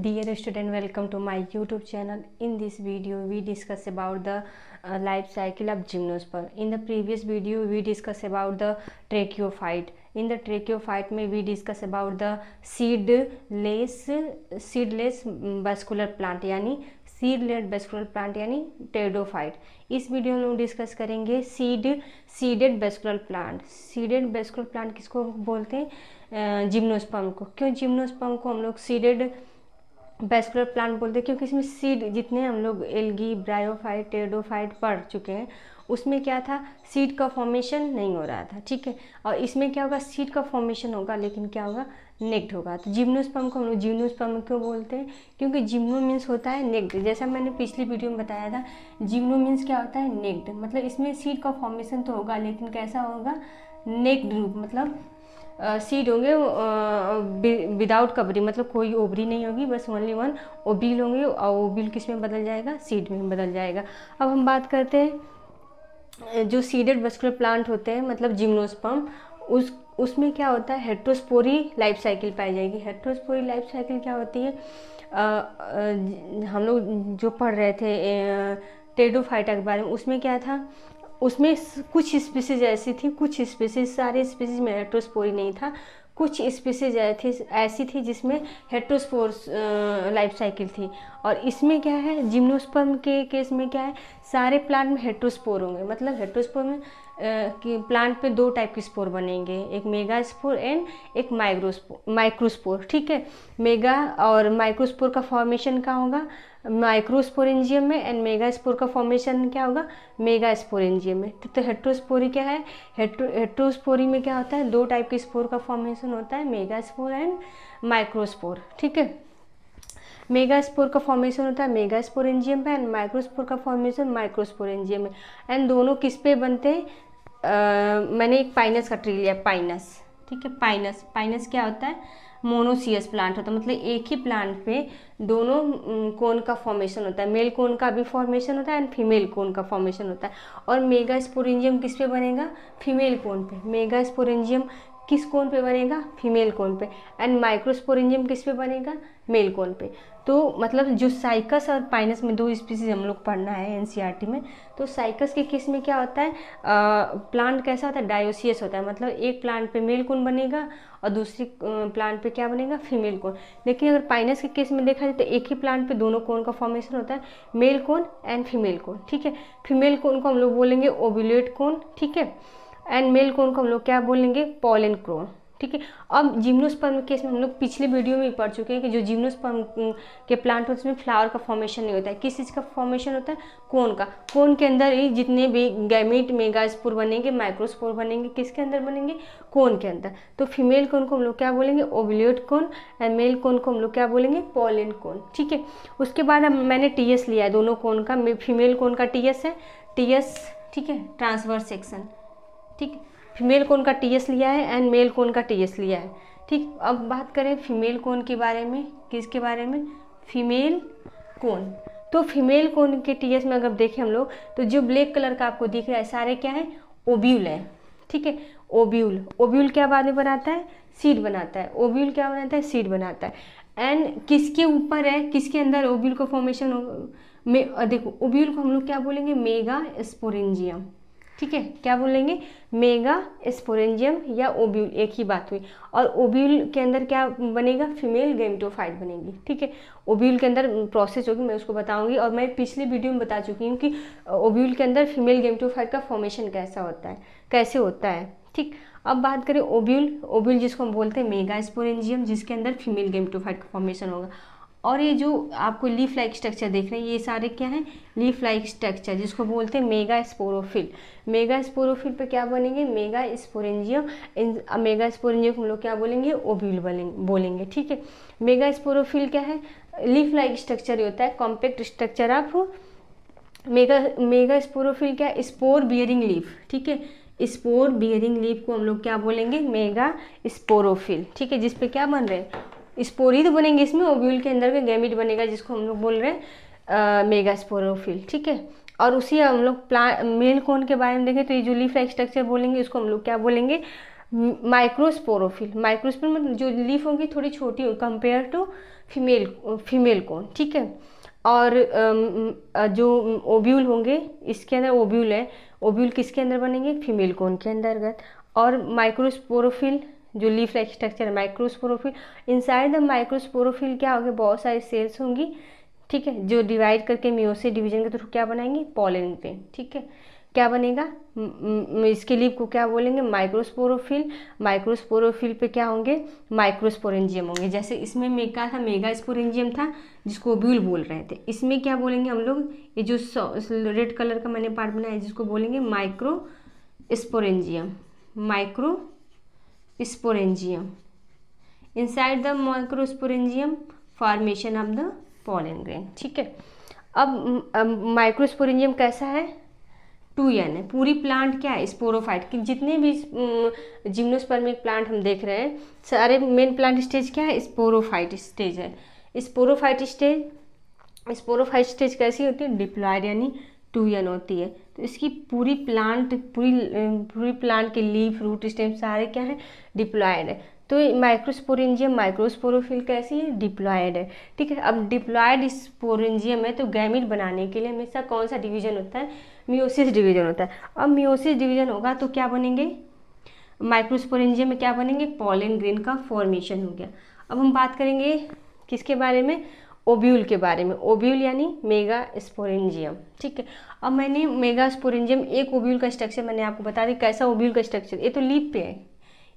dear student welcome to my youtube channel in this video we discuss about the uh, life cycle of gymnosperm in the previous video we discuss about the tracheophyte in the tracheophyte may we discuss about the seedless seedless vascular plant यानी seedless vascular plant यानी pteridophyte इस वीडियो में लोग discuss करेंगे seed seeded vascular plant seeded vascular plant किसको बोलते हैं जिम्नोस्पम को क्यों जिम्नोस्पम को हम लोग सीडेड बेस्कुलर प्लांट बोलते हैं क्योंकि इसमें सीड जितने हम लोग एलगी ब्रायोफाइट टेडोफाइट पढ़ चुके हैं उसमें क्या था सीड का फॉर्मेशन नहीं हो रहा था ठीक है और इसमें क्या होगा सीड का फॉर्मेशन होगा लेकिन क्या होगा नेक्ड होगा तो जिम्नोस्पम को हम लोग जिम्नोस्पम क्यों बोलते हैं क्योंकि जिम्नो मीन्स होता है नेक्ड जैसा मैंने पिछली वीडियो में बताया था जिम्नो मीन्स क्या होता है नेक्ड मतलब इसमें सीड का फॉर्मेशन तो होगा लेकिन कैसा होगा नेक्ड रूप मतलब सीड होंगे विदाउट कवरी मतलब कोई ओबरी नहीं होगी बस ओनली वन ओबील होंगे और ओबील किस में बदल जाएगा सीड में बदल जाएगा अब हम बात करते हैं जो सीडेड वस्कुलर प्लांट होते हैं मतलब जिम्नोस्पम उस उसमें क्या होता है हेट्रोस्पोरी लाइफ साइकिल पाई जाएगी हेट्रोस्पोरी लाइफ साइकिल क्या होती है आ, आ, हम लोग जो पढ़ रहे थे टेडोफाइटा के बारे में उसमें क्या था उसमें कुछ स्पीसीज ऐसी थी कुछ स्पीसीज सारे स्पीसीज में हेट्रोस्पोरी नहीं था कुछ स्पीसीज थी ऐसी थी जिसमें हेट्रोस्पोर्स लाइफ साइकिल थी और इसमें क्या है जिम्नोस्पर्म के केस में क्या है सारे प्लांट में हेट्रोस्पोर होंगे मतलब हेट्रोस्पोर में कि प्लांट पे दो टाइप के स्पोर बनेंगे एक मेगा स्पोर एंड एक माइक्रोस्पोर माइक्रोस्पोर ठीक है मेगा और माइक्रोस्पोर का फॉर्मेशन कहाँ होगा माइक्रोस्पोरेंजियम में एंड मेगा स्पोर का फॉर्मेशन क्या होगा मेगा स्पोरेंजियम में तो, तो हेट्रोस्पोरी क्या है हेट्रोस्पोरी में क्या होता है दो टाइप के स्पोर का फॉर्मेशन होता है मेगा स्पोर एंड माइक्रोस्पोर ठीक है मेगा स्पोर का फॉर्मेशन होता है मेगा स्पोरेंजियम में एंड माइक्रोस्पोर का फॉर्मेशन माइक्रोस्पोरेंजियम में एंड दोनों किस पे बनते हैं मैंने एक पाइनस का ट्री लिया पाइनस ठीक है पाइनस पाइनस क्या होता है मोनोसियस प्लांट होता है मतलब एक ही प्लांट में दोनों कोन का फॉर्मेशन होता है मेल कोन का भी फॉर्मेशन होता है एंड फीमेल कोन का फॉर्मेशन होता है और मेगा स्पोरेंजियम किस पे बनेगा फीमेल कोन पे मेगा स्पोरेंजियम किस कोन पे बनेगा फीमेल कोन पे एंड माइक्रोस्पोरेंजियम किस पे बनेगा मेल कोन पे तो मतलब जो साइकस और पाइनस में दो स्पीसीज हम लोग पढ़ना है एन e में तो साइकस के केस में क्या होता है आ, प्लांट कैसा होता है डायोसियस होता है मतलब एक प्लांट पे मेल कोन बनेगा और दूसरी प्लांट पे क्या बनेगा फीमेल कोन लेकिन अगर पाइनस के केस में देखा जाए तो एक ही प्लांट पे दोनों कोन का फॉर्मेशन होता है male cone and female cone ठीक है फीमेल कोन को हम लोग बोलेंगे ओबुलेट कोन ठीक है एंड मेल को हम लोग क्या बोलेंगे पॉलन क्रोन ठीक है अब जिम्नोस्पर्म केस में हम लोग पिछले वीडियो में पढ़ चुके हैं कि जो जिम्नोस्पर्म के प्लांट होते हैं उसमें फ्लावर का फॉर्मेशन नहीं होता है किस चीज़ का फॉर्मेशन होता है कोन का कोन के अंदर ही जितने भी गैमेट मेगास्पोर बनेंगे माइक्रोस्पोर बनेंगे किसके अंदर बनेंगे कोन के अंदर तो फीमेल कोन को हम लोग क्या बोलेंगे ओबुलेट कोन एंड मेल कोन को हम लोग क्या बोलेंगे पॉलिन कोन ठीक है उसके बाद मैंने टी लिया है दोनों कोन का फीमेल कोन का टी है टी ठीक है ट्रांसवर्स सेक्शन ठीक फीमेल कोन का टी एस लिया है एंड मेल कोन का टी एस लिया है ठीक अब बात करें फीमेल कोन के बारे में किसके बारे में फीमेल कोन तो फीमेल कोन के टी एस में अगर देखें हम लोग तो जो ब्लैक कलर का आपको दिख रहा है सारे क्या है ओब्यूल है ठीक है ओब्यूल ओब्यूल क्या बाद में बनाता है सीड बनाता है ओब्यूल क्या बनाता है सीड बनाता है एंड किसके ऊपर है किसके अंदर ओब्यूल का फॉर्मेशन में देखो ओब्यूल को हम लोग क्या बोलेंगे मेगा स्पोरेंजियम ठीक है क्या बोलेंगे मेगा स्पोरेंजियम या ओब्यूल एक ही बात हुई और ओब्यूल के अंदर क्या बनेगा फीमेल गेमटोफाइट बनेगी ठीक है ओब्यूल के अंदर प्रोसेस होगी मैं उसको बताऊंगी और मैं पिछले वीडियो में बता चुकी हूँ कि ओब्यूल के अंदर फीमेल गेमटोफाइट का फॉर्मेशन कैसा होता है कैसे होता है ठीक अब बात करें ओब्यूल ओब्यूल जिसको हम बोलते हैं मेगा स्पोरेंजियम जिसके अंदर फीमेल गेमटोफाइट का फॉर्मेशन होगा और ये जो आपको लीफ लाइक स्ट्रक्चर देख रहे हैं ये सारे क्या हैं लीफ लाइक स्ट्रक्चर जिसको बोलते हैं मेगा स्पोरोफिल मेगा स्पोरोफिल पे क्या बनेंगे मेगा स्पोरेंजियो इन मेगा स्पोरेंजियो को हम लोग क्या बोलेंगे ओव्यूल बोलेंगे ठीक है मेगा स्पोरोफिल क्या है लीफ लाइक स्ट्रक्चर ही होता है कॉम्पैक्ट स्ट्रक्चर आप मेगा मेगा स्पोरोफिल क्या है स्पोर बियरिंग लीफ ठीक है स्पोर बियरिंग लीफ को हम लोग क्या बोलेंगे मेगा स्पोरोफिल ठीक है जिसपे क्या बन रहे हैं स्पोरी तो बनेंगे इसमें ओब्यूल के अंदर में गैमिट बनेगा जिसको हम लोग बोल रहे हैं मेगा स्पोरोफिल ठीक है और उसी हम लोग प्ला मेल कोन के बारे में देखें तो ये जो लीफ लाइक स्ट्रक्चर बोलेंगे उसको हम लोग क्या बोलेंगे माइक्रोस्पोरोफिल माइक्रोस्पोर मतलब जो लीफ होंगी थोड़ी छोटी होगी compare to female female cone ठीक है और जो ओब्यूल होंगे इसके अंदर ओब्यूल है ओब्यूल किसके अंदर बनेंगे फीमेल कोन के अंदर और माइक्रोस्पोरोफिल जो leaf like structure microsporophyll inside the microsporophyll क्या होगी बहुत सारी सेल्स होंगी ठीक है जो डिवाइड करके म्योसिस डिवीजन के थ्रू क्या बनाएंगे पॉलन पे ठीक है क्या बनेगा इसके लीफ को क्या बोलेंगे माइक्रोस्पोरोफिल माइक्रोस्पोरोफिल पे क्या होंगे माइक्रोस्पोरेंजियम होंगे जैसे इसमें मेका था मेगा स्पोरेंजियम था जिसको ब्यूल बोल रहे थे इसमें क्या बोलेंगे हम लोग ये जो रेड कलर का मैंने पार्ट बनाया जिसको बोलेंगे micro sporangium micro sporangium inside the microsporangium formation of the pollen grain ठीक है अब माइक्रोस्पोरेंजियम कैसा है टू एन है पूरी प्लांट क्या है स्पोरोफाइट कि जितने भी जिम्नोस्पर्मिक प्लांट हम देख रहे हैं सारे मेन प्लांट स्टेज क्या है स्पोरोफाइट स्टेज है स्पोरोफाइट स्टेज स्पोरोफाइट स्टेज कैसी होती है डिप्लॉयड यानी टू एन होती है तो इसकी पूरी प्लांट पूरी पूरी प्लांट के लीफ रूट स्टेम सारे क्या हैं डिप्लॉयड है तो माइक्रोस्पोरेंजियम माइक्रोस्पोरोफिल कैसी है डिप्लॉयड है ठीक है अब डिप्लॉयड स्पोरेंजियम है तो गैमिट बनाने के लिए हमेशा कौन सा डिवीजन होता है म्योसिस डिवीजन होता है अब म्योसिस डिवीजन होगा तो क्या बनेंगे माइक्रोस्पोरेंजियम में क्या बनेंगे पॉलिन ग्रीन का फॉर्मेशन हो गया अब हम बात करेंगे किसके बारे में ओब्यूल के बारे में ओब्यूल यानी मेगा स्पोरेंजियम ठीक है अब मैंने मेगा स्पोरेंजियम एक ओब्यूल का स्ट्रक्चर मैंने आपको बता दी कैसा ओब्यूल का स्ट्रक्चर ये तो लीप पे है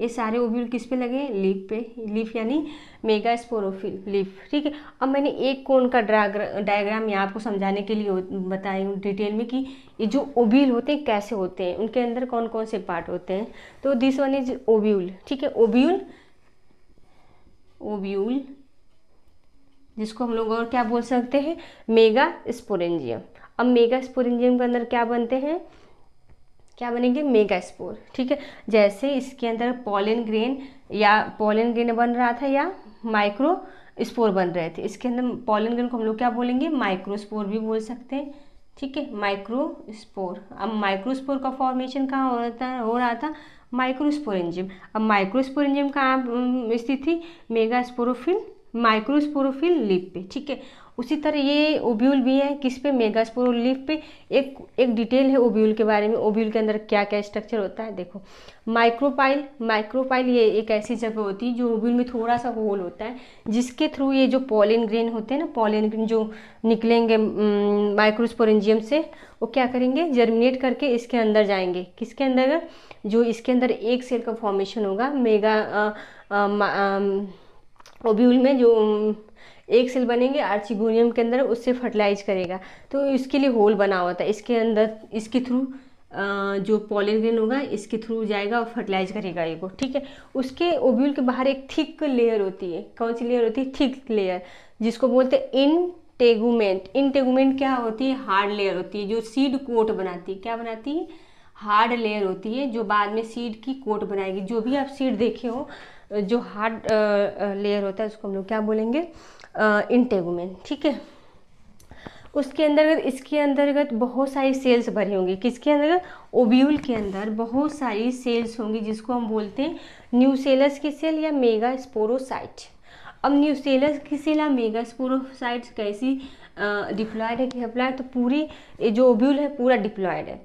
ये सारे ओब्यूल किस पे लगे लीप पे लीफ यानी मेगा स्पोरोफिल लीफ ठीक है अब मैंने एक कोन का डायग्राम यहाँ आपको समझाने के लिए बताई हूँ डिटेल में कि ये जो ओब्यूल होते हैं कैसे होते हैं उनके अंदर कौन कौन से पार्ट होते हैं तो दिस वन इज ओब्यूल ठीक है ओब्यूल ओब्यूल जिसको हम लोग और क्या बोल सकते हैं मेगा स्पोरेंजियम अब मेगा स्पोरेंजियम के अंदर क्या बनते हैं क्या बनेंगे मेगा स्पोर ठीक है जैसे इसके अंदर पॉलिन ग्रेन या पॉलिन ग्रेन बन रहा था या माइक्रो स्पोर बन रहे थे इसके अंदर पॉलिन ग्रेन को हम लोग क्या बोलेंगे माइक्रोस्पोर भी बोल सकते हैं ठीक है माइक्रोस्पोर अब माइक्रोस्पोर का फॉर्मेशन कहाँ हो रहा था हो रहा था माइक्रोस्पोरेंजियम अब माइक्रोस्पोरेंजियम कहाँ हम्म, स्थित थी मेगा स्पोरोफिल माइक्रोस्पोरोफिल लीफ पे ठीक है उसी तरह ये ओब्यूल भी है किस पे मेगास्पोरो लीफ पे एक एक डिटेल है ओब्यूल के बारे में ओब्यूल के अंदर क्या क्या स्ट्रक्चर होता है देखो माइक्रोपाइल माइक्रोपाइल ये एक ऐसी जगह होती है जो ओब्यूल में थोड़ा सा होल होता है जिसके थ्रू ये जो पॉलिन ग्रेन होते हैं ना पॉलिन ग्रेन जो निकलेंगे माइक्रोस्पोरेंजियम से वो क्या करेंगे जर्मिनेट करके इसके अंदर जाएंगे किसके अंदर जो इसके अंदर एक सेल का फॉर्मेशन होगा मेगा आ, आ, आ, ओब्यूल में जो एक सेल बनेंगे आर्चिगोनियम के अंदर उससे फर्टिलाइज करेगा तो इसके लिए होल बना हुआ था इसके अंदर इसके थ्रू जो पॉलिन ग्रेन होगा इसके थ्रू जाएगा और फर्टिलाइज करेगा ये को ठीक है उसके ओब्यूल के बाहर एक थिक लेयर होती है कौन सी लेयर होती है थिक लेयर जिसको बोलते हैं इन टेगुमेंट इन टेगुमेंट क्या होती है हार्ड लेयर होती है जो सीड कोट बनाती है क्या बनाती है हार्ड लेयर होती है जो बाद में सीड की कोट बनाएगी जो भी आप सीड देखे हो जो हार्ड लेयर होता है उसको हम लोग क्या बोलेंगे इंटेगुमेंट ठीक है उसके अंतर्गत इसके अंतर्गत बहुत सारी सेल्स भरी होंगी किसके अंतर्गत ओब्यूल के अंदर बहुत सारी सेल्स होंगी जिसको हम बोलते हैं न्यूसेलस की सेल या मेगा स्पोरोसाइट अब न्यूसेलस की सेल या मेगा स्पोरोसाइट कैसी डिप्लॉयड है कि अप्लाइड तो पूरी जो ओब्यूल है पूरा डिप्लॉयड है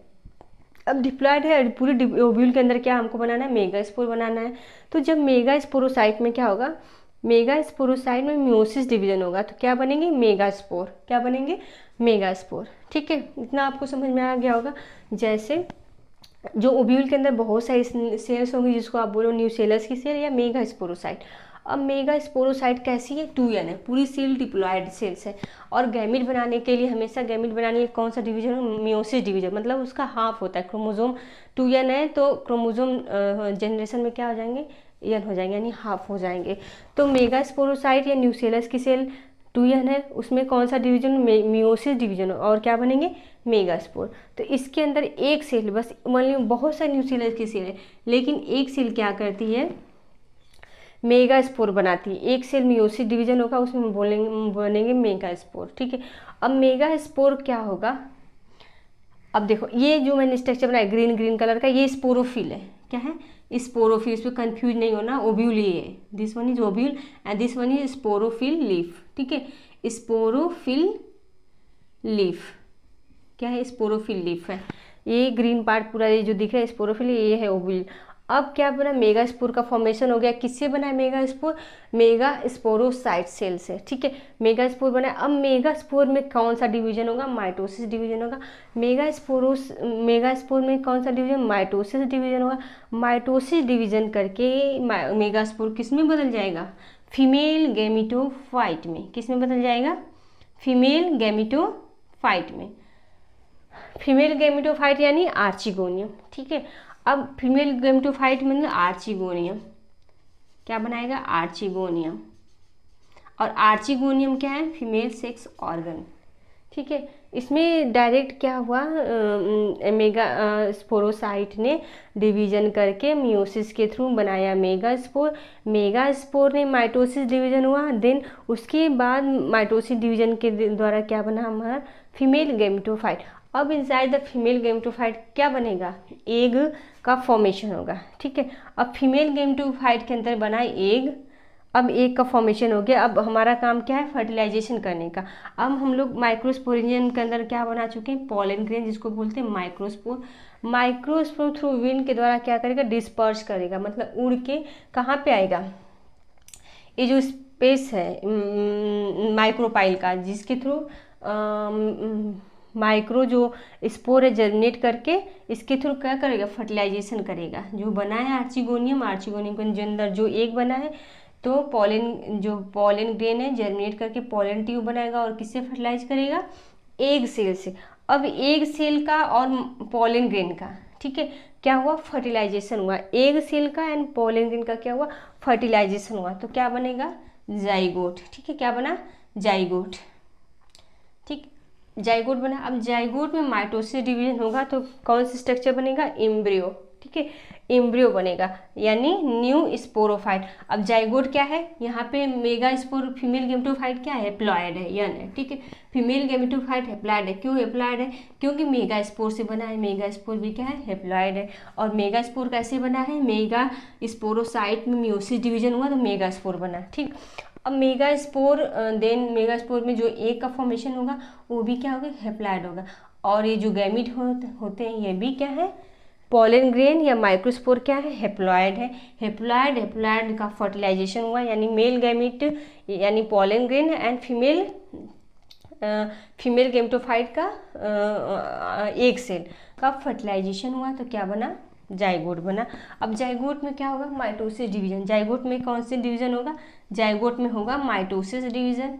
अब डिप्लॉयड है पूरे ओब्यूल के अंदर क्या हमको बनाना है मेगा स्पोर बनाना है तो जब मेगा स्पोरोसाइट में क्या होगा मेगा स्पोरोसाइट में म्यूसिस डिवीजन होगा तो क्या बनेंगे मेगा स्पोर क्या बनेंगे मेगा स्पोर ठीक है इतना आपको समझ में आ गया होगा जैसे जो ओब्यूल के अंदर बहुत सारी सेल्स होंगी जिसको आप बोलो न्यू सेलर्स की सेल या मेगा स्पोरोसाइट अब मेगा स्पोरोसाइट कैसी है टू एन है पूरी सेल डिप्लॉयड सेल्स है और गैमिट बनाने के लिए हमेशा गैमिट बनाने के कौन सा डिवीजन है म्योसिस डिवीजन मतलब उसका हाफ होता है क्रोमोजोम टू एन है तो क्रोमोजोम जनरेशन में क्या हो जाएंगे एन हो जाएंगे यानी हाफ हो जाएंगे तो मेगा स्पोरोसाइट या न्यूसेलस की सेल टू एन है उसमें कौन सा डिवीजन म्योसिस डिवीजन और क्या बनेंगे मेगा स्पोर तो इसके अंदर एक सेल बस मान लो बहुत सारी न्यूसेलस की सेल है लेकिन एक सेल क्या करती है मेगा स्पोर बनाती है एक सेल मियोसिस डिवीजन होगा उसमें बोलेंगे बनेंगे मेगा स्पोर ठीक है अब मेगा स्पोर क्या होगा अब देखो ये जो मैंने स्ट्रक्चर बनाया ग्रीन ग्रीन कलर का ये स्पोरोफिल है क्या है स्पोरोफिल इसमें कन्फ्यूज नहीं होना ओब्यूल ये है this one is ovule and this one is sporophyll leaf ठीक है स्पोरोफिल लीफ क्या है स्पोरोफिल लीफ है ये ग्रीन पार्ट पूरा ये जो दिख रहा है स्पोरोफिल ये है ओब्यूल अब क्या बना मेगा स्पोर का फॉर्मेशन हो गया किससे बना है mega spore mega sporocyte cell से ठीक है मेगा स्पोर बना है अब मेगा स्पोर में कौन सा डिवीजन होगा माइटोसिस डिवीजन होगा मेगा स्पोरोस मेगा स्पोर में कौन सा डिवीजन माइटोसिस डिवीजन होगा माइटोसिस डिवीजन करके मेगा स्पोर किस में बदल जाएगा फीमेल फाइट में किस में बदल जाएगा फीमेल फाइट में फीमेल फाइट यानी आर्चिगोनियम ठीक है अब फीमेल गेमटोफाइट मतलब आर्चिगोनियम क्या बनाएगा आर्चिगोनियम और आर्चिगोनियम क्या है फीमेल सेक्स ऑर्गन ठीक है इसमें डायरेक्ट क्या हुआ मेगा स्पोरोसाइट ने डिवीजन करके मियोसिस के थ्रू बनाया मेगा स्पोर मेगा स्पोर ने माइटोसिस डिवीजन हुआ देन उसके बाद माइटोसिस डिवीजन के द्वारा क्या बना हमारा फीमेल गेमिटोफाइट अब इनसाइड द फीमेल गेमटोफाइट क्या बनेगा एग का फॉर्मेशन होगा ठीक है अब फीमेल गेमटोफाइट के अंदर बनाए एग अब एक का फॉर्मेशन हो गया अब हमारा काम क्या है फर्टिलाइजेशन करने का अब हम लोग माइक्रोस्पोरिजन के अंदर क्या बना चुके हैं पॉलन ग्रेन जिसको बोलते हैं माइक्रोस्पोर माइक्रोस्पोर थ्रू विंड के द्वारा क्या करेगा डिस्पर्स करेगा मतलब उड़ के कहाँ पे आएगा ये जो स्पेस है माइक्रोपाइल का जिसके थ्रू माइक्रो जो स्पोर है जर्मिनेट करके इसके थ्रू क्या करेगा फर्टिलाइजेशन करेगा जो बना है आर्चिगोनियम आर्चिगोनियम के अंदर जो एक बना है तो पॉलिन जो पॉलिन ग्रेन है जर्मिनेट करके पॉलिन ट्यूब बनाएगा और किससे फर्टिलाइज करेगा एग सेल से अब एग सेल का और पॉलिन ग्रेन का ठीक है क्या हुआ फर्टिलाइजेशन हुआ एग सेल का एंड पोलिन ग्रेन का क्या हुआ फर्टिलाइजेशन हुआ तो क्या बनेगा जाइगोट ठीक है क्या बना जाइगोट जाइगोट बना अब जाइगोट में माइटोसिस डिवीजन होगा तो कौन सा स्ट्रक्चर बनेगा एम्ब्रियो ठीक है एम्ब्रियो बनेगा यानी न्यू स्पोरोफाइट अब जाइगोट क्या है यहाँ पे मेगा स्पोर फीमेल गेमेटोफाइट क्या है प्लॉयड है यन है ठीक है फीमेल गेमेटोफाइट हेप्लाइड है क्यों हेप्लाइड है क्योंकि मेगा स्पोर से बना है मेगा स्पोर भी क्या है हेप्लाइड है और मेगा स्पोर कैसे बना है मेगा स्पोरोसाइट में म्यूसिस डिवीजन हुआ तो मेगा स्पोर बना ठीक अब mega spore then mega spore में जो एक का फॉर्मेशन होगा वो भी क्या होगा हेप्लाइड होगा और ये जो गैमिट हो, होते हैं ये भी क्या है पॉलन ग्रेन या माइक्रोस्पोर क्या है हेप्लॉयड है हेप्लॉयड हेप्लॉयड का फर्टिलाइजेशन हुआ यानी मेल गैमिट यानी pollen grain and female female gametophyte का एक सेल का फर्टिलाइजेशन हुआ तो क्या बना जाइगोट बना अब जाइगोट में क्या होगा माइटोसिस डिवीजन जाइगोट में कौन से डिवीजन होगा जाइगोट में होगा माइटोसिस डिवीजन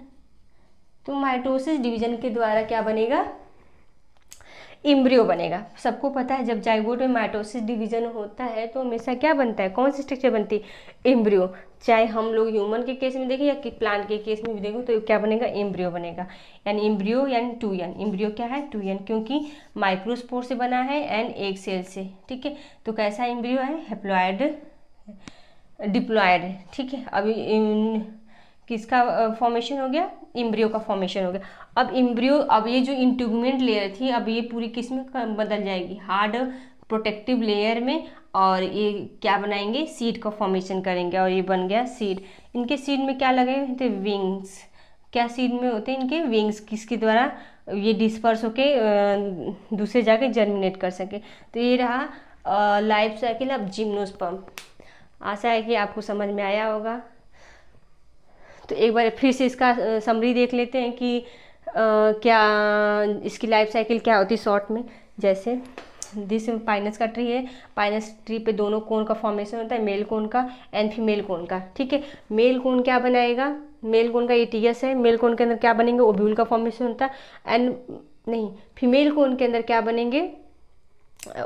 तो माइटोसिस डिवीजन के द्वारा क्या बनेगा इम्ब्रियो बनेगा सबको पता है जब जाइगोट में माइटोसिस डिवीजन होता है तो हमेशा क्या बनता है कौन सी स्ट्रक्चर बनती है इम्ब्रियो चाहे हम लोग ह्यूमन के केस में देखें या कि प्लांट के केस में भी देखें तो क्या बनेगा इम्ब्रियो बनेगा यानी इम्ब्रियो यानी टू एन इम्ब्रियो क्या है टू एन क्योंकि माइक्रोस्पोर से बना है एंड एक सेल से ठीक है तो कैसा इम्ब्रियो है हेप्लॉयड डिप्लॉयड ठीक है अभी किसका फॉर्मेशन हो गया इम्ब्रियो का फॉर्मेशन हो गया अब इम्ब्रियो अब ये जो इंट्यूबमेंट लेयर थी अब ये पूरी किस्म बदल जाएगी हार्ड प्रोटेक्टिव लेयर में और ये क्या बनाएंगे सीड का फॉर्मेशन करेंगे और ये बन गया सीड इनके सीड में क्या लगे हुए थे विंग्स क्या सीड में होते हैं इनके विंग्स किसके द्वारा ये डिस्पर्स होके दूसरे जाके जर्मिनेट कर सके तो ये रहा लाइफ साइकिल अब जिम्नोस्पम आशा है कि आपको समझ में आया होगा तो एक बार फिर से इसका समरी देख लेते हैं कि क्या इसकी लाइफ साइकिल क्या होती है शॉर्ट में जैसे दिस पाइनस का ट्री है पाइनस ट्री पे दोनों कोन का फॉर्मेशन होता है मेल कोन का एंड फीमेल कोन का ठीक है मेल कोन क्या बनाएगा मेल कोन का टी एस है मेल कोन के अंदर क्या बनेंगे ओब्यूल का फॉर्मेशन होता है एंड नहीं फीमेल कोन के अंदर क्या बनेंगे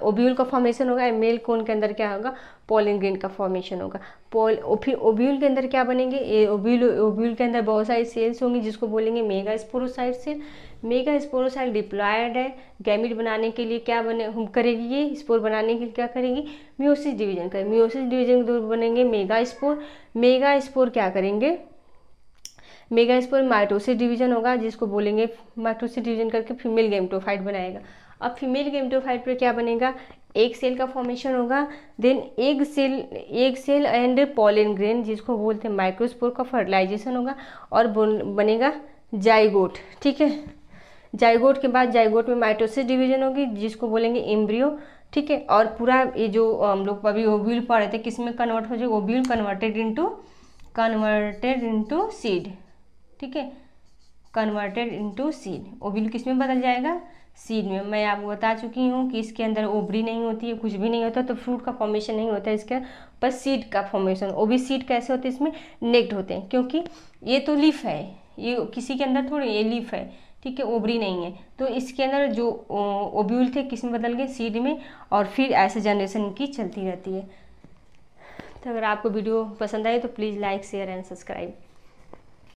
ओब्यूल का फॉर्मेशन होगा मेल कोन के अंदर क्या होगा पोलिन ग्रेन का फॉर्मेशन होगा पोल फिर ओब्यूल के अंदर क्या बनेंगे ए ओब्यूल ओब्यूल के अंदर बहुत सारी सेल्स होंगी जिसको बोलेंगे mega sporocyte cell mega sporocyte diploid है गैमिट बनाने के लिए क्या बने हम करेगी ये स्पोर बनाने के लिए क्या करेंगी म्यूसिस डिवीजन करें म्यूसिस डिवीजन के बनेंगे मेगा स्पोर मेगा स्पोर क्या करेंगे मेगा स्पोर माइटोसिस डिवीजन होगा जिसको बोलेंगे माइटोसिस डिवीजन करके फीमेल गेमटोफाइट बनाएगा अब फीमेल गेमटोफाइट पर क्या बनेगा एक सेल का फॉर्मेशन होगा देन एक सेल एक सेल एंड पॉलिन ग्रेन जिसको बोलते हैं माइक्रोस्पोर का फर्टिलाइजेशन होगा और बनेगा जाइगोट ठीक है जाइगोट के बाद जाइगोट में माइटोसिस डिवीजन होगी जिसको बोलेंगे एम्ब्रियो ठीक है और पूरा ये जो हम लोग अभी ओब्यूल पढ़ रहे थे किस में कन्वर्ट हो जाएगा ovule converted into converted into seed ठीक है कन्वर्टेड इंटू सीड ओब्यूल किस में बदल जाएगा सीड में मैं आपको बता चुकी हूँ कि इसके अंदर ओबरी नहीं होती है कुछ भी नहीं होता तो फ्रूट का फॉर्मेशन नहीं होता इसके बस सीड का फॉर्मेशन ओबी सीड कैसे होते हैं इसमें नेक्ड होते हैं क्योंकि ये तो लीफ है ये किसी के अंदर थोड़ी ये लीफ है ठीक है ओबरी नहीं है तो इसके अंदर जो ओब्यूल थे किस्म बदल गए सीड में और फिर ऐसे जनरेशन की चलती रहती है तो अगर आपको वीडियो पसंद आए तो please like share and subscribe